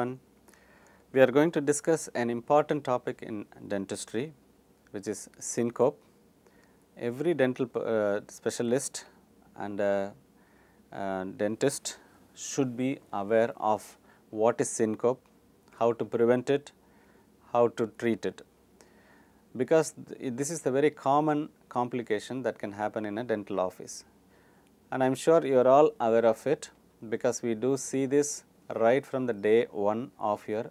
everyone. We are going to discuss an important topic in dentistry which is syncope. Every dental uh, specialist and uh, uh, dentist should be aware of what is syncope, how to prevent it, how to treat it. Because th this is the very common complication that can happen in a dental office and I am sure you are all aware of it because we do see this right from the day 1 of your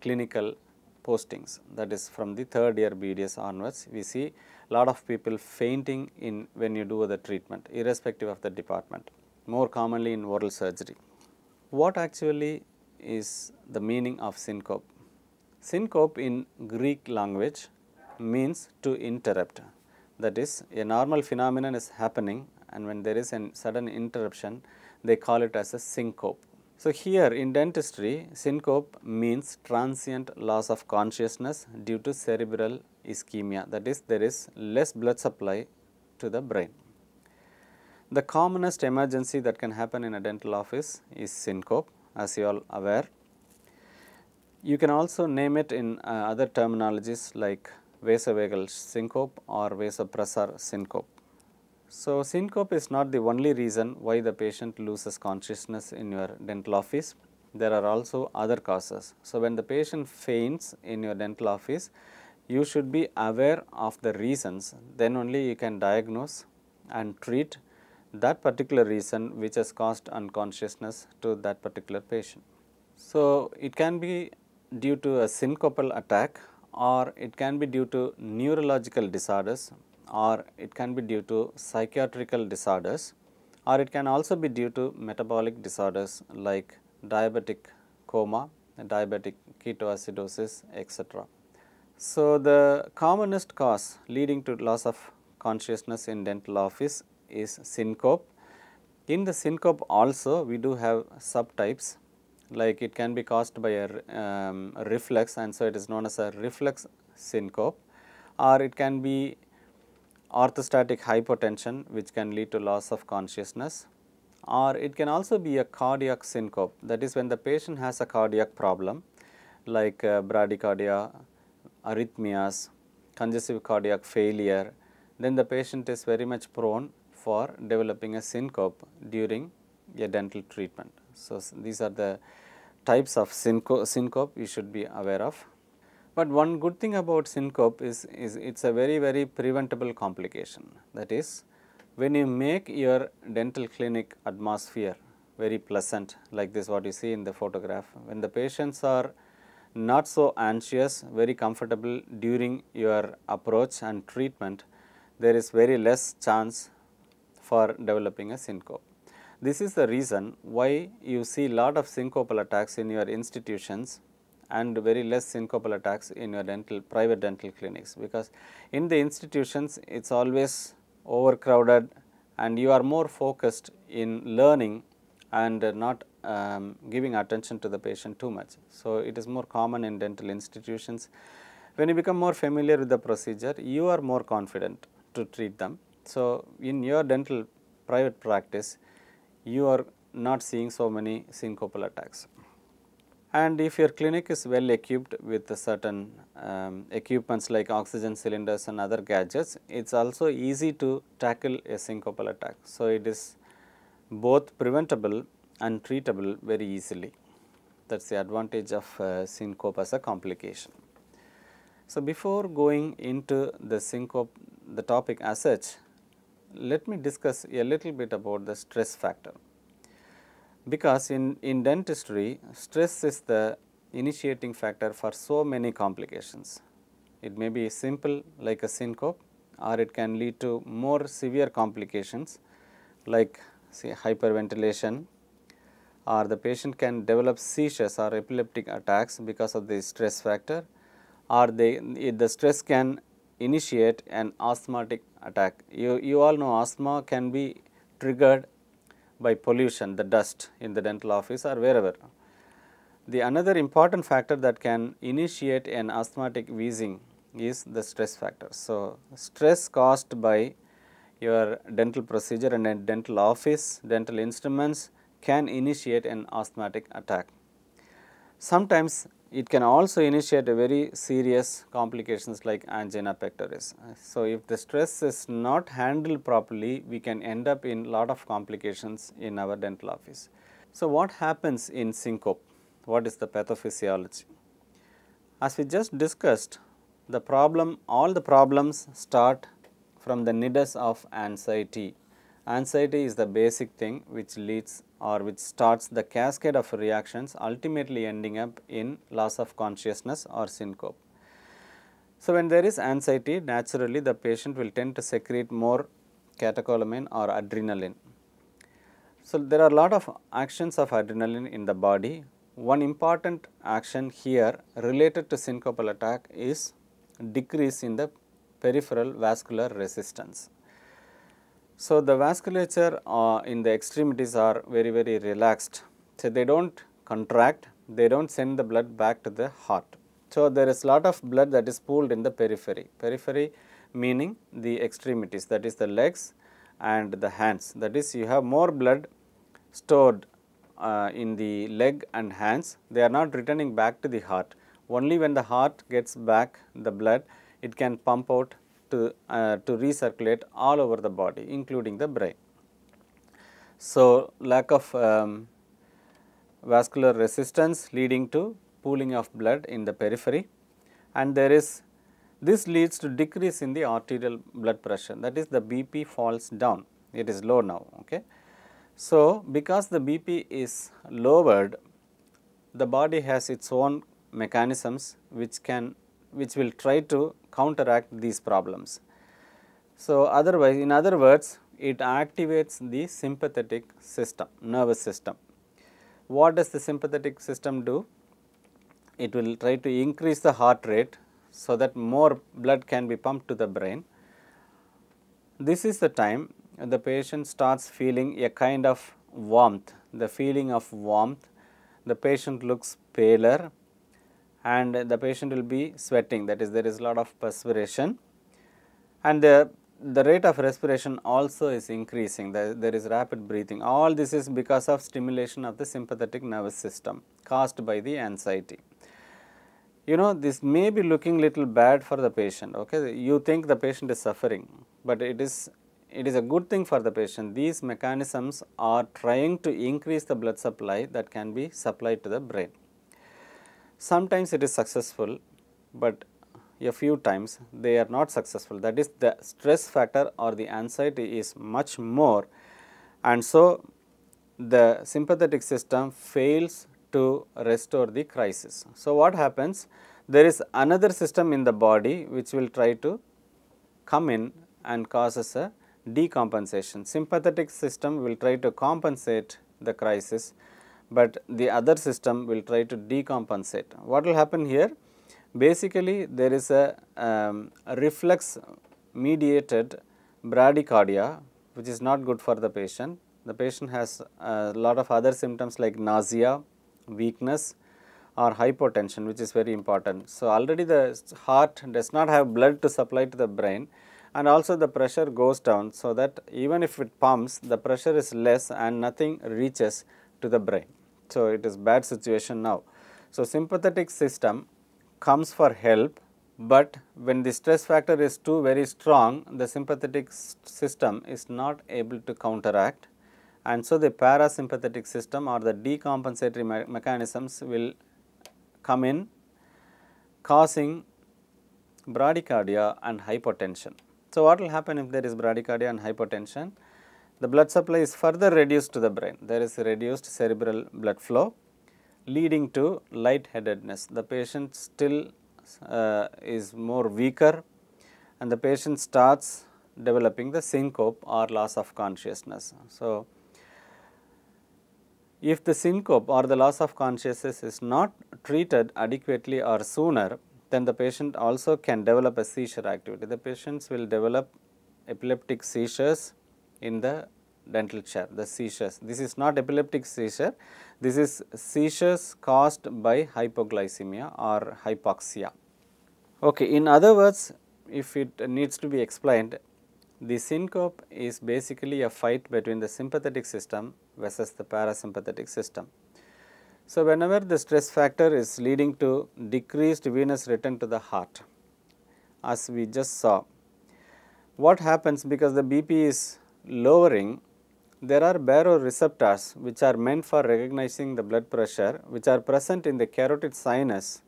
clinical postings that is from the third year BDS onwards we see lot of people fainting in when you do the treatment irrespective of the department more commonly in oral surgery. What actually is the meaning of syncope? Syncope in Greek language means to interrupt that is a normal phenomenon is happening and when there is a sudden interruption they call it as a syncope. So, here in dentistry syncope means transient loss of consciousness due to cerebral ischemia that is there is less blood supply to the brain. The commonest emergency that can happen in a dental office is syncope as you all aware. You can also name it in uh, other terminologies like vasovagal syncope or vasopressor syncope. So, syncope is not the only reason why the patient loses consciousness in your dental office. There are also other causes. So, when the patient faints in your dental office, you should be aware of the reasons, then only you can diagnose and treat that particular reason which has caused unconsciousness to that particular patient. So, it can be due to a syncopal attack or it can be due to neurological disorders or it can be due to psychiatrical disorders or it can also be due to metabolic disorders like diabetic coma, diabetic ketoacidosis etc. So, the commonest cause leading to loss of consciousness in dental office is syncope. In the syncope also we do have subtypes like it can be caused by a um, reflex and so it is known as a reflex syncope or it can be orthostatic hypotension which can lead to loss of consciousness or it can also be a cardiac syncope that is when the patient has a cardiac problem like uh, bradycardia, arrhythmias, congestive cardiac failure then the patient is very much prone for developing a syncope during a dental treatment. So, these are the types of syncope you should be aware of. But one good thing about syncope is, is it is a very, very preventable complication. That is, when you make your dental clinic atmosphere very pleasant like this what you see in the photograph, when the patients are not so anxious, very comfortable during your approach and treatment, there is very less chance for developing a syncope. This is the reason why you see lot of syncopal attacks in your institutions and very less syncopal attacks in your dental private dental clinics because in the institutions it is always overcrowded and you are more focused in learning and not um, giving attention to the patient too much. So, it is more common in dental institutions. When you become more familiar with the procedure, you are more confident to treat them. So, in your dental private practice, you are not seeing so many syncopal attacks and if your clinic is well equipped with certain um, equipments like oxygen cylinders and other gadgets, it is also easy to tackle a syncopal attack. So, it is both preventable and treatable very easily. That is the advantage of uh, syncope as a complication. So, before going into the syncope, the topic as such, let me discuss a little bit about the stress factor because in, in dentistry stress is the initiating factor for so many complications. It may be simple like a syncope or it can lead to more severe complications like say hyperventilation or the patient can develop seizures or epileptic attacks because of the stress factor or they, the stress can initiate an asthmatic attack. You, you all know asthma can be triggered by pollution, the dust in the dental office or wherever. The another important factor that can initiate an asthmatic wheezing is the stress factor. So, stress caused by your dental procedure and dental office, dental instruments can initiate an asthmatic attack. Sometimes it can also initiate a very serious complications like angina pectoris. So, if the stress is not handled properly, we can end up in lot of complications in our dental office. So, what happens in syncope? What is the pathophysiology? As we just discussed, the problem, all the problems start from the nidus of anxiety. Anxiety is the basic thing which leads or which starts the cascade of reactions ultimately ending up in loss of consciousness or syncope. So, when there is anxiety naturally the patient will tend to secrete more catecholamine or adrenaline. So, there are a lot of actions of adrenaline in the body. One important action here related to syncopal attack is decrease in the peripheral vascular resistance. So, the vasculature uh, in the extremities are very very relaxed. So, they do not contract, they do not send the blood back to the heart. So, there is lot of blood that is pooled in the periphery, periphery meaning the extremities that is the legs and the hands that is you have more blood stored uh, in the leg and hands, they are not returning back to the heart. Only when the heart gets back the blood, it can pump out to, uh, to recirculate all over the body including the brain. So, lack of um, vascular resistance leading to pooling of blood in the periphery and there is this leads to decrease in the arterial blood pressure that is the BP falls down it is low now. Okay. So, because the BP is lowered the body has its own mechanisms which can which will try to counteract these problems. So, otherwise in other words it activates the sympathetic system, nervous system. What does the sympathetic system do? It will try to increase the heart rate so that more blood can be pumped to the brain. This is the time the patient starts feeling a kind of warmth, the feeling of warmth, the patient looks paler, and the patient will be sweating that is there is lot of perspiration and the, the rate of respiration also is increasing the, there is rapid breathing all this is because of stimulation of the sympathetic nervous system caused by the anxiety. You know this may be looking little bad for the patient okay you think the patient is suffering but it is it is a good thing for the patient. These mechanisms are trying to increase the blood supply that can be supplied to the brain. Sometimes it is successful, but a few times they are not successful that is the stress factor or the anxiety is much more and so the sympathetic system fails to restore the crisis. So, what happens? There is another system in the body which will try to come in and causes a decompensation. Sympathetic system will try to compensate the crisis but the other system will try to decompensate. What will happen here? Basically, there is a, um, a reflex mediated bradycardia which is not good for the patient. The patient has a lot of other symptoms like nausea, weakness or hypotension which is very important. So, already the heart does not have blood to supply to the brain and also the pressure goes down so that even if it pumps the pressure is less and nothing reaches to the brain. So, it is bad situation now. So, sympathetic system comes for help, but when the stress factor is too very strong, the sympathetic system is not able to counteract and so the parasympathetic system or the decompensatory me mechanisms will come in causing bradycardia and hypotension. So, what will happen if there is bradycardia and hypotension? the blood supply is further reduced to the brain. There is reduced cerebral blood flow leading to lightheadedness. The patient still uh, is more weaker and the patient starts developing the syncope or loss of consciousness. So, if the syncope or the loss of consciousness is not treated adequately or sooner, then the patient also can develop a seizure activity. The patients will develop epileptic seizures in the dental chair, the seizures. This is not epileptic seizure, this is seizures caused by hypoglycemia or hypoxia. Okay, in other words, if it needs to be explained, the syncope is basically a fight between the sympathetic system versus the parasympathetic system. So, whenever the stress factor is leading to decreased venous return to the heart, as we just saw, what happens because the BP is lowering, there are baroreceptors which are meant for recognizing the blood pressure which are present in the carotid sinus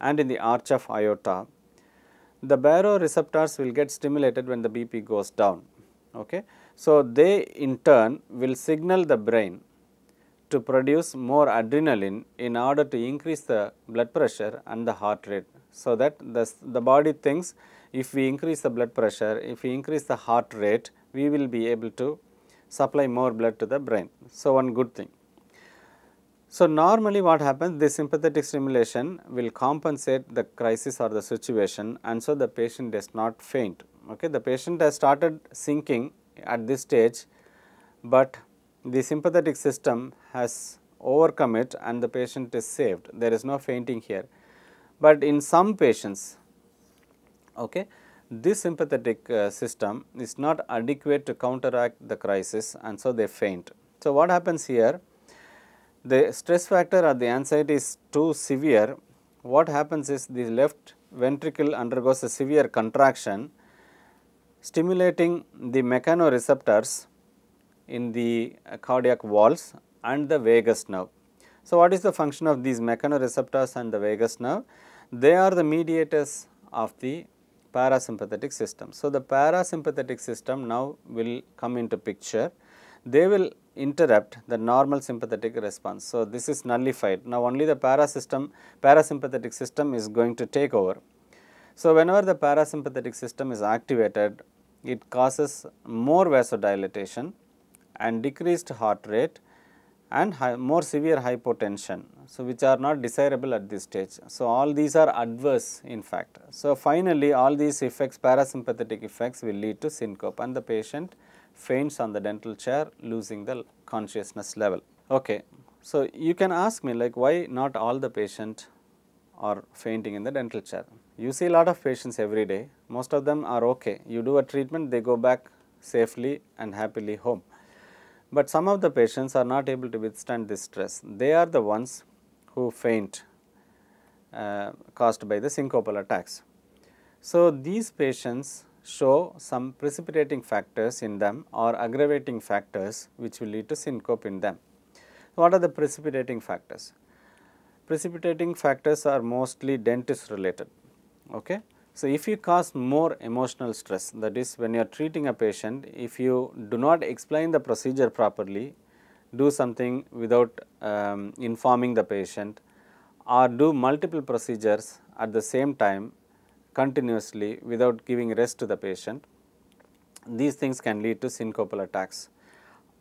and in the arch of aorta. The baroreceptors will get stimulated when the BP goes down. Okay? So, they in turn will signal the brain to produce more adrenaline in order to increase the blood pressure and the heart rate. So, that the, the body thinks if we increase the blood pressure, if we increase the heart rate, we will be able to supply more blood to the brain. So, one good thing. So, normally what happens this sympathetic stimulation will compensate the crisis or the situation and so the patient does not faint. Okay. The patient has started sinking at this stage, but the sympathetic system has overcome it and the patient is saved. There is no fainting here. But in some patients, okay, this sympathetic uh, system is not adequate to counteract the crisis and so they faint. So, what happens here? The stress factor or the anxiety is too severe, what happens is the left ventricle undergoes a severe contraction stimulating the mechanoreceptors in the uh, cardiac walls and the vagus nerve. So, what is the function of these mechanoreceptors and the vagus nerve? They are the mediators of the parasympathetic system. So, the parasympathetic system now will come into picture. They will interrupt the normal sympathetic response. So, this is nullified. Now, only the para system, parasympathetic system is going to take over. So, whenever the parasympathetic system is activated, it causes more vasodilatation and decreased heart rate and more severe hypotension. So, which are not desirable at this stage. So, all these are adverse in fact. So, finally, all these effects parasympathetic effects will lead to syncope and the patient faints on the dental chair losing the consciousness level. Okay. So, you can ask me like why not all the patient are fainting in the dental chair. You see a lot of patients every day, most of them are okay. You do a treatment, they go back safely and happily home. But some of the patients are not able to withstand this stress. They are the ones who faint uh, caused by the syncopal attacks. So, these patients show some precipitating factors in them or aggravating factors which will lead to syncope in them. What are the precipitating factors? Precipitating factors are mostly dentist related. Okay? So, if you cause more emotional stress that is when you are treating a patient, if you do not explain the procedure properly, do something without um, informing the patient or do multiple procedures at the same time continuously without giving rest to the patient, these things can lead to syncopal attacks.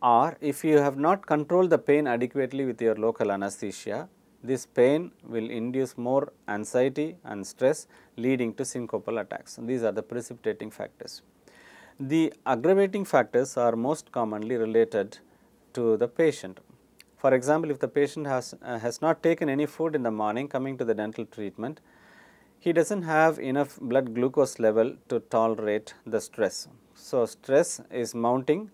Or if you have not controlled the pain adequately with your local anesthesia, this pain will induce more anxiety and stress leading to syncopal attacks. These are the precipitating factors. The aggravating factors are most commonly related to the patient. For example, if the patient has, uh, has not taken any food in the morning coming to the dental treatment, he does not have enough blood glucose level to tolerate the stress. So, stress is mounting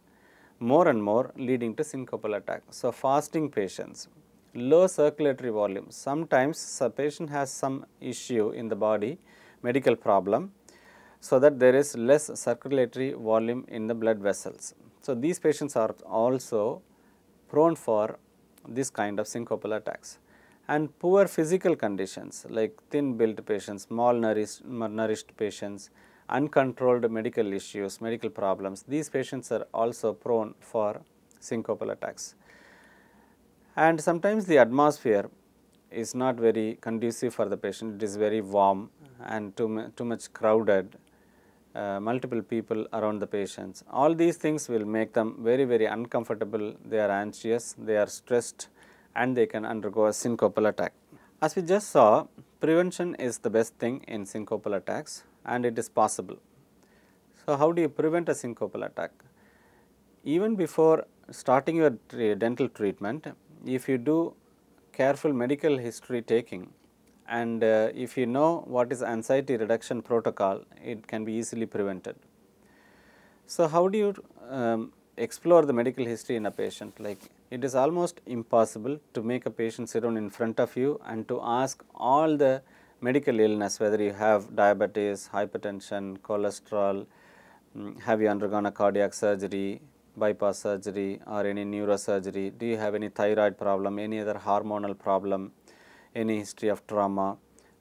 more and more leading to syncopal attack. So, fasting patients low circulatory volume. Sometimes a patient has some issue in the body, medical problem, so that there is less circulatory volume in the blood vessels. So, these patients are also prone for this kind of syncopal attacks and poor physical conditions like thin built patients, malnourished nourished patients, uncontrolled medical issues, medical problems, these patients are also prone for syncopal attacks and sometimes the atmosphere is not very conducive for the patient, it is very warm and too, too much crowded, uh, multiple people around the patients. All these things will make them very, very uncomfortable, they are anxious, they are stressed and they can undergo a syncopal attack. As we just saw, prevention is the best thing in syncopal attacks and it is possible. So, how do you prevent a syncopal attack? Even before starting your dental treatment, if you do careful medical history taking and uh, if you know what is anxiety reduction protocol, it can be easily prevented. So, how do you um, explore the medical history in a patient? Like it is almost impossible to make a patient sit down in front of you and to ask all the medical illness whether you have diabetes, hypertension, cholesterol, mm, have you undergone a cardiac surgery, bypass surgery or any neurosurgery, do you have any thyroid problem, any other hormonal problem, any history of trauma,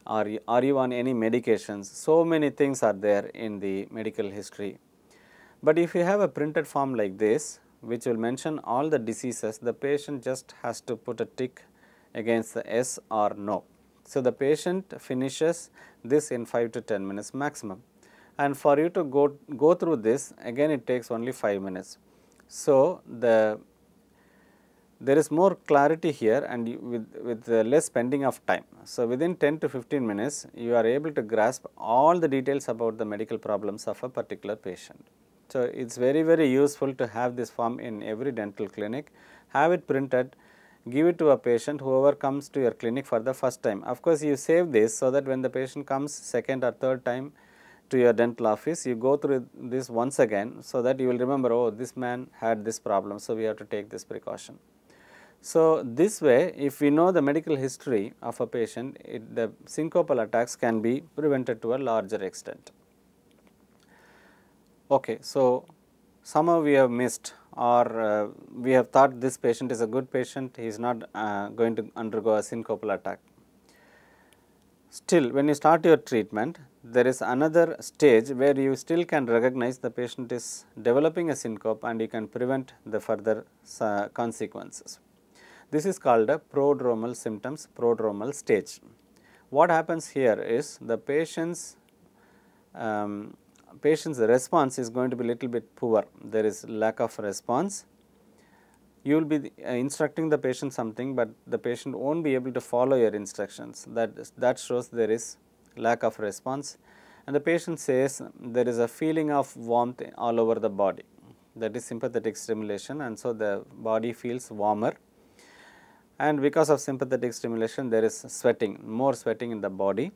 are you, are you on any medications, so many things are there in the medical history. But if you have a printed form like this, which will mention all the diseases, the patient just has to put a tick against the S or no. So, the patient finishes this in 5 to 10 minutes maximum and for you to go, go through this again it takes only 5 minutes. So, the there is more clarity here and with, with less spending of time. So, within 10 to 15 minutes you are able to grasp all the details about the medical problems of a particular patient. So, it is very very useful to have this form in every dental clinic, have it printed, give it to a patient whoever comes to your clinic for the first time. Of course, you save this so that when the patient comes second or third time to your dental office, you go through this once again so that you will remember, oh this man had this problem, so we have to take this precaution. So, this way if we know the medical history of a patient, it, the syncopal attacks can be prevented to a larger extent. Okay, so, somehow we have missed or uh, we have thought this patient is a good patient, he is not uh, going to undergo a syncopal attack. Still, when you start your treatment, there is another stage where you still can recognize the patient is developing a syncope and you can prevent the further uh, consequences. This is called a prodromal symptoms, prodromal stage. What happens here is the patient's um, patient's response is going to be little bit poor. There is lack of response you will be uh, instructing the patient something, but the patient won't be able to follow your instructions. That, is, that shows there is lack of response and the patient says there is a feeling of warmth all over the body that is sympathetic stimulation and so the body feels warmer and because of sympathetic stimulation there is sweating, more sweating in the body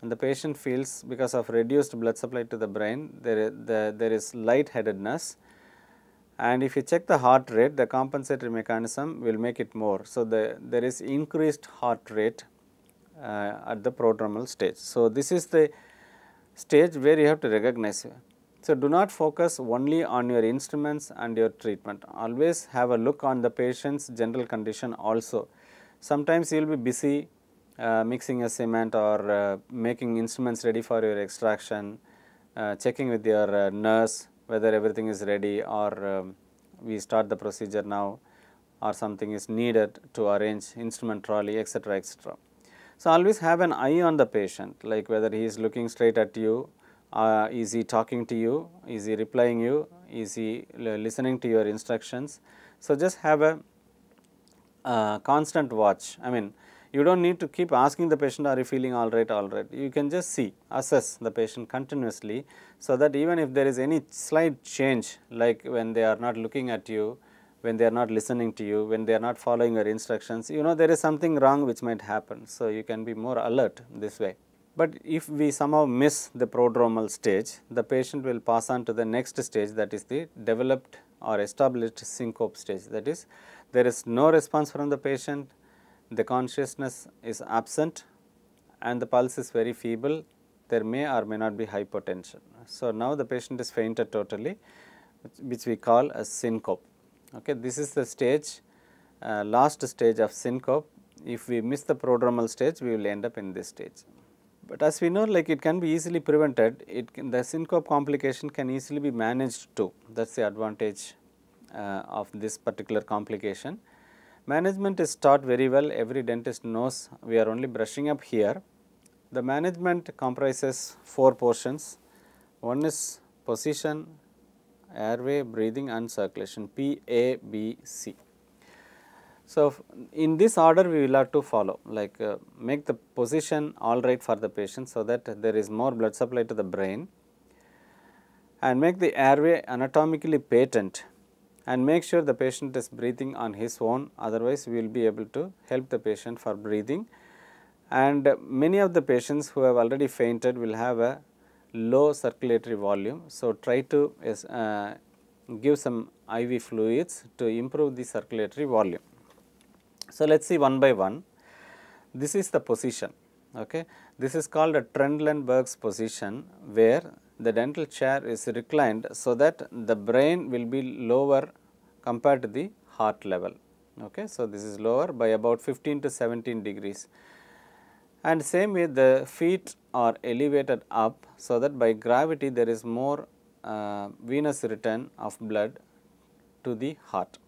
and the patient feels because of reduced blood supply to the brain there, the, there is lightheadedness and if you check the heart rate the compensatory mechanism will make it more. So, the, there is increased heart rate uh, at the prodromal stage. So, this is the stage where you have to recognize. So, do not focus only on your instruments and your treatment. Always have a look on the patient's general condition also. Sometimes you will be busy uh, mixing a cement or uh, making instruments ready for your extraction, uh, checking with your uh, nurse, whether everything is ready or um, we start the procedure now or something is needed to arrange instrument trolley etc., etc. So, always have an eye on the patient like whether he is looking straight at you, uh, is he talking to you, is he replying you, is he listening to your instructions. So, just have a uh, constant watch I mean you do not need to keep asking the patient are you feeling all right, all right. You can just see, assess the patient continuously so that even if there is any slight change like when they are not looking at you, when they are not listening to you, when they are not following your instructions, you know there is something wrong which might happen. So, you can be more alert this way. But if we somehow miss the prodromal stage, the patient will pass on to the next stage that is the developed or established syncope stage. That is, there is no response from the patient, the consciousness is absent and the pulse is very feeble, there may or may not be hypotension. So, now the patient is fainted totally which we call a syncope. Okay. This is the stage, uh, last stage of syncope. If we miss the prodromal stage, we will end up in this stage. But as we know like it can be easily prevented, it can, the syncope complication can easily be managed too, that is the advantage uh, of this particular complication. Management is taught very well, every dentist knows we are only brushing up here. The management comprises four portions. One is position, airway, breathing and circulation P, A, B, C. So, in this order we will have to follow like uh, make the position all right for the patient so that there is more blood supply to the brain and make the airway anatomically patent and make sure the patient is breathing on his own otherwise we will be able to help the patient for breathing. And many of the patients who have already fainted will have a low circulatory volume. So, try to uh, give some IV fluids to improve the circulatory volume. So, let us see one by one. This is the position. Okay. This is called a Trendelenburg's position where the dental chair is reclined so that the brain will be lower compared to the heart level. Okay. So, this is lower by about 15 to 17 degrees and same way the feet are elevated up. So, that by gravity there is more uh, venous return of blood to the heart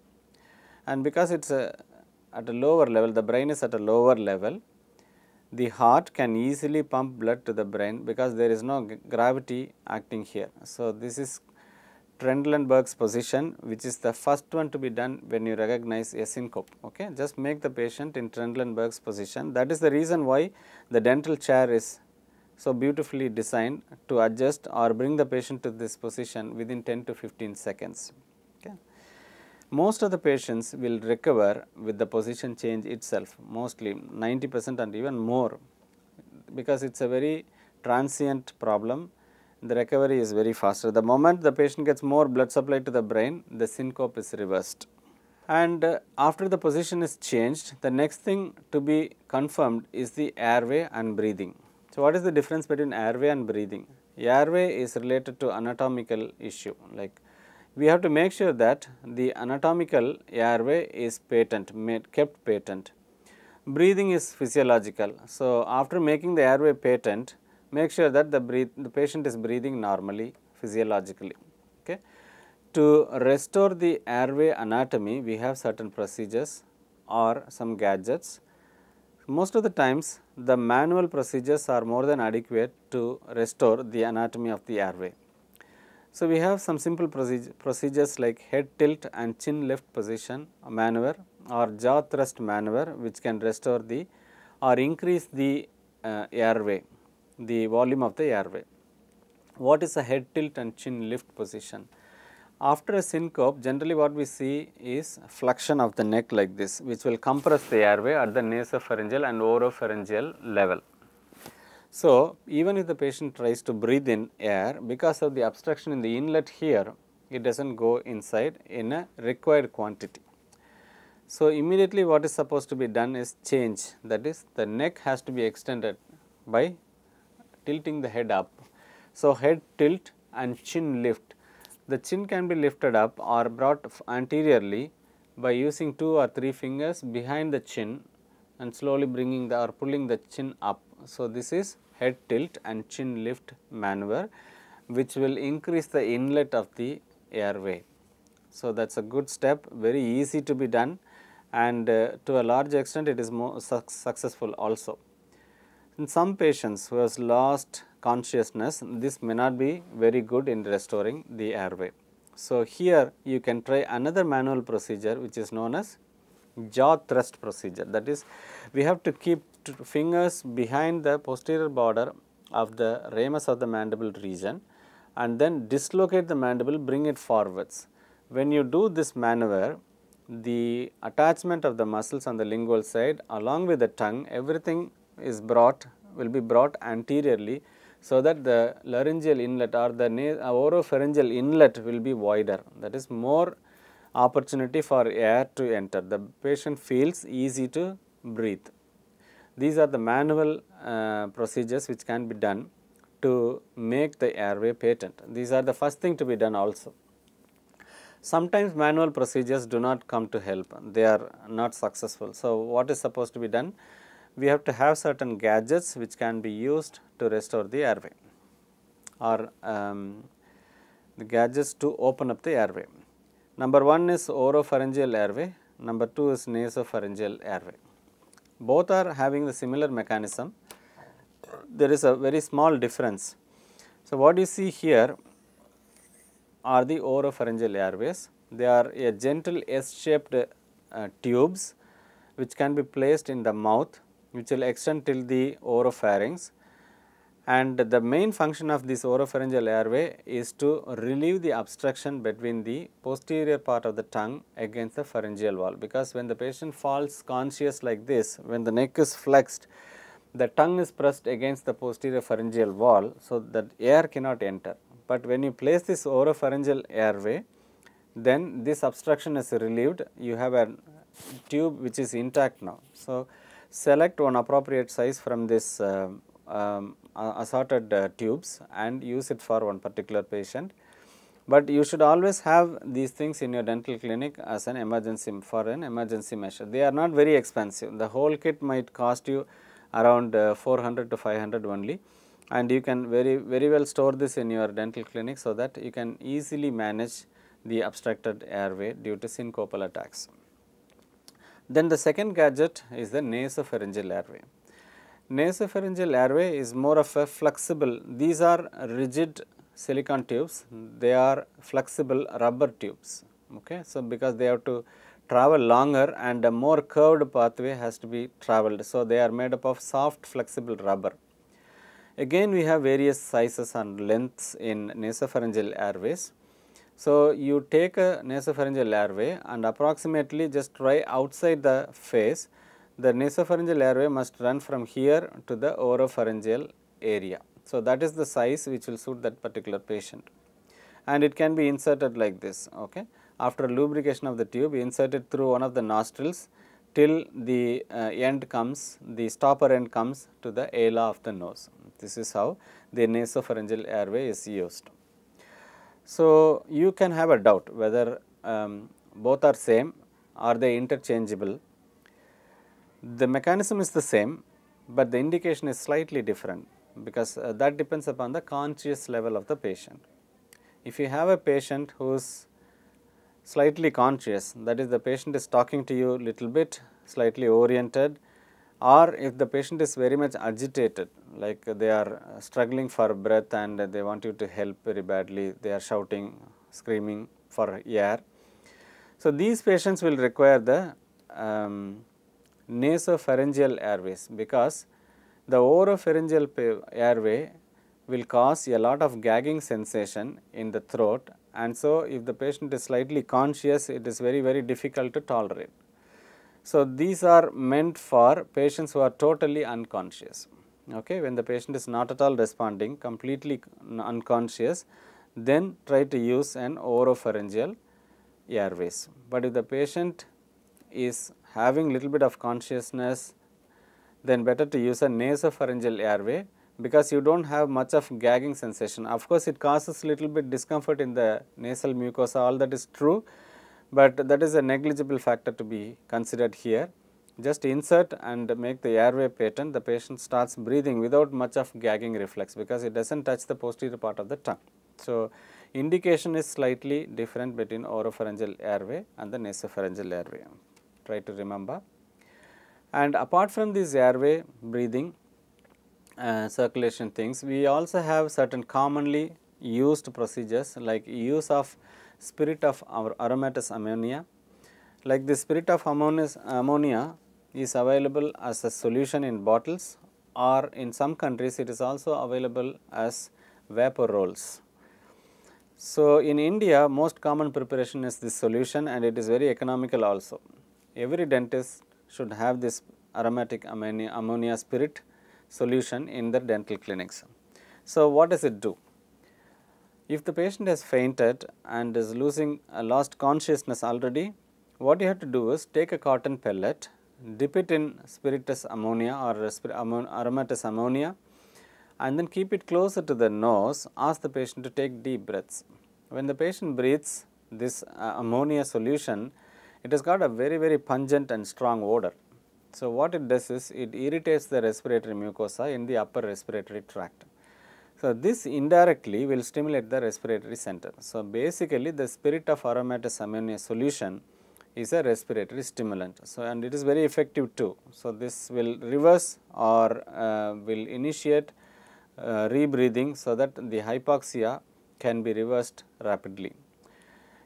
and because it is uh, at a lower level the brain is at a lower level the heart can easily pump blood to the brain because there is no gravity acting here. So, this is Trendelenburg's position which is the first one to be done when you recognize a syncope. Okay? Just make the patient in Trendelenburg's position that is the reason why the dental chair is so beautifully designed to adjust or bring the patient to this position within 10 to 15 seconds. Okay? Most of the patients will recover with the position change itself mostly 90 percent and even more because it is a very transient problem the recovery is very faster. The moment the patient gets more blood supply to the brain, the syncope is reversed. And uh, after the position is changed, the next thing to be confirmed is the airway and breathing. So, what is the difference between airway and breathing? Airway is related to anatomical issue like we have to make sure that the anatomical airway is patent, made, kept patent. Breathing is physiological. So, after making the airway patent, make sure that the, breath, the patient is breathing normally physiologically. Okay. To restore the airway anatomy, we have certain procedures or some gadgets. Most of the times, the manual procedures are more than adequate to restore the anatomy of the airway. So, we have some simple procedures like head tilt and chin lift position maneuver or jaw thrust maneuver which can restore the or increase the uh, airway the volume of the airway. What is a head tilt and chin lift position? After a syncope, generally what we see is flexion of the neck like this, which will compress the airway at the nasopharyngeal and oropharyngeal level. So, even if the patient tries to breathe in air, because of the obstruction in the inlet here, it does not go inside in a required quantity. So, immediately what is supposed to be done is change, that is the neck has to be extended by tilting the head up. So, head tilt and chin lift. The chin can be lifted up or brought anteriorly by using two or three fingers behind the chin and slowly bringing the or pulling the chin up. So, this is head tilt and chin lift maneuver which will increase the inlet of the airway. So, that is a good step very easy to be done and uh, to a large extent it is more su successful also. In some patients who has lost consciousness, this may not be very good in restoring the airway. So, here you can try another manual procedure which is known as jaw thrust procedure. That is, we have to keep fingers behind the posterior border of the ramus of the mandible region and then dislocate the mandible, bring it forwards. When you do this maneuver, the attachment of the muscles on the lingual side along with the tongue, everything is brought will be brought anteriorly so that the laryngeal inlet or the uh, oropharyngeal inlet will be wider that is more opportunity for air to enter the patient feels easy to breathe. These are the manual uh, procedures which can be done to make the airway patent. These are the first thing to be done also. Sometimes manual procedures do not come to help, they are not successful. So, what is supposed to be done? we have to have certain gadgets which can be used to restore the airway or um, the gadgets to open up the airway. Number 1 is oropharyngeal airway, number 2 is nasopharyngeal airway. Both are having the similar mechanism, there is a very small difference. So, what you see here are the oropharyngeal airways, they are a gentle S shaped uh, tubes which can be placed in the mouth which will extend till the oropharynx and the main function of this oropharyngeal airway is to relieve the obstruction between the posterior part of the tongue against the pharyngeal wall because when the patient falls conscious like this when the neck is flexed the tongue is pressed against the posterior pharyngeal wall so that air cannot enter but when you place this oropharyngeal airway then this obstruction is relieved you have a tube which is intact now so select one appropriate size from this um, um assorted uh, tubes and use it for one particular patient. But you should always have these things in your dental clinic as an emergency for an emergency measure. They are not very expensive. The whole kit might cost you around uh, 400 to 500 only and you can very very well store this in your dental clinic so that you can easily manage the obstructed airway due to syncopal attacks. Then the second gadget is the nasopharyngeal airway. Nasopharyngeal airway is more of a flexible, these are rigid silicon tubes, they are flexible rubber tubes. Okay? So, because they have to travel longer and a more curved pathway has to be traveled. So, they are made up of soft flexible rubber. Again, we have various sizes and lengths in nasopharyngeal airways. So, you take a nasopharyngeal airway and approximately just try outside the face, the nasopharyngeal airway must run from here to the oropharyngeal area. So, that is the size which will suit that particular patient and it can be inserted like this. Okay. After lubrication of the tube, insert it through one of the nostrils till the uh, end comes, the stopper end comes to the ala of the nose. This is how the nasopharyngeal airway is used. So, you can have a doubt whether um, both are same or they interchangeable. The mechanism is the same, but the indication is slightly different because uh, that depends upon the conscious level of the patient. If you have a patient who is slightly conscious, that is the patient is talking to you little bit, slightly oriented or if the patient is very much agitated like they are uh, struggling for breath and they want you to help very badly, they are shouting, screaming for air. So, these patients will require the um, nasopharyngeal airways because the oropharyngeal airway will cause a lot of gagging sensation in the throat and so if the patient is slightly conscious it is very very difficult to tolerate. So, these are meant for patients who are totally unconscious okay, when the patient is not at all responding completely unconscious, then try to use an oropharyngeal airways. But if the patient is having little bit of consciousness, then better to use a nasopharyngeal airway because you do not have much of gagging sensation. Of course, it causes little bit discomfort in the nasal mucosa all that is true, but that is a negligible factor to be considered here just insert and make the airway patent, the patient starts breathing without much of gagging reflex because it does not touch the posterior part of the tongue. So, indication is slightly different between oropharyngeal airway and the nasopharyngeal airway, try to remember. And apart from this airway breathing, uh, circulation things, we also have certain commonly used procedures like use of spirit of aromatous ammonia. Like the spirit of ammonia, ammonia is available as a solution in bottles or in some countries it is also available as vapor rolls. So, in India most common preparation is this solution and it is very economical also. Every dentist should have this aromatic ammonia, ammonia spirit solution in the dental clinics. So, what does it do? If the patient has fainted and is losing a uh, lost consciousness already, what you have to do is take a cotton pellet dip it in spiritus ammonia or aromatous ammonia and then keep it closer to the nose, ask the patient to take deep breaths. When the patient breathes this uh, ammonia solution, it has got a very, very pungent and strong odor. So, what it does is it irritates the respiratory mucosa in the upper respiratory tract. So, this indirectly will stimulate the respiratory center. So, basically the spirit of aromatous ammonia solution is a respiratory stimulant. So, and it is very effective too. So, this will reverse or uh, will initiate uh, rebreathing so that the hypoxia can be reversed rapidly.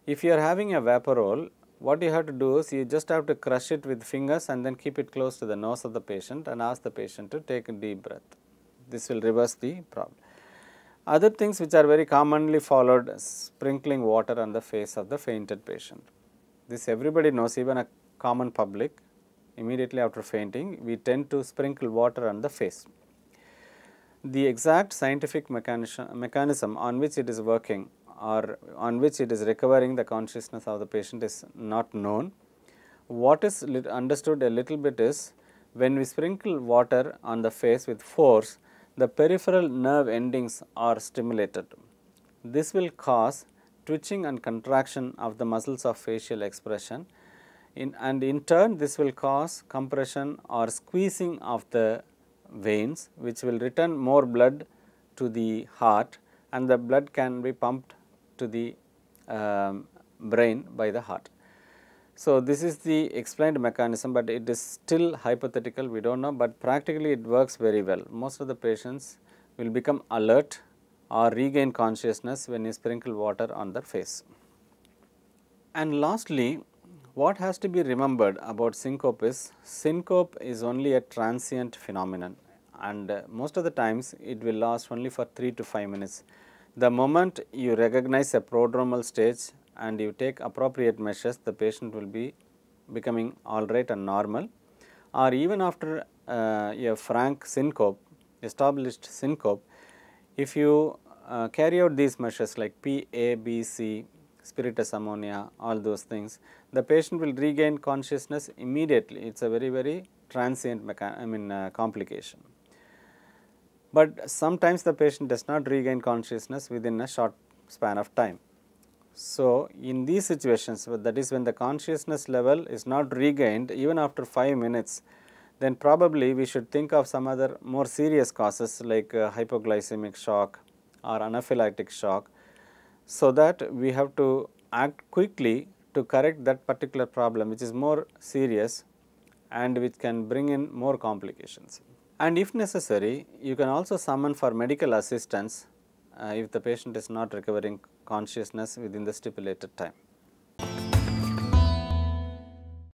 If you are having a vaporol, what you have to do is you just have to crush it with fingers and then keep it close to the nose of the patient and ask the patient to take a deep breath. This will reverse the problem. Other things which are very commonly followed, sprinkling water on the face of the fainted patient. This everybody knows even a common public immediately after fainting we tend to sprinkle water on the face. The exact scientific mechanism, on which it is working or on which it is recovering the consciousness of the patient is not known. What is understood a little bit is when we sprinkle water on the face with force, the peripheral nerve endings are stimulated. This will cause twitching and contraction of the muscles of facial expression in, and in turn this will cause compression or squeezing of the veins which will return more blood to the heart and the blood can be pumped to the um, brain by the heart. So, this is the explained mechanism, but it is still hypothetical we do not know, but practically it works very well. Most of the patients will become alert or regain consciousness when you sprinkle water on their face. And lastly, what has to be remembered about syncope is syncope is only a transient phenomenon and uh, most of the times it will last only for 3 to 5 minutes. The moment you recognize a prodromal stage and you take appropriate measures, the patient will be becoming alright and normal or even after uh, a frank syncope, established syncope, if you uh, carry out these measures like P, A, B, C, spiritus ammonia, all those things, the patient will regain consciousness immediately. It is a very, very transient I mean uh, complication. But sometimes the patient does not regain consciousness within a short span of time. So, in these situations that is when the consciousness level is not regained even after 5 minutes, then probably we should think of some other more serious causes like uh, hypoglycemic shock or anaphylactic shock, so that we have to act quickly to correct that particular problem which is more serious and which can bring in more complications. And if necessary, you can also summon for medical assistance uh, if the patient is not recovering consciousness within the stipulated time.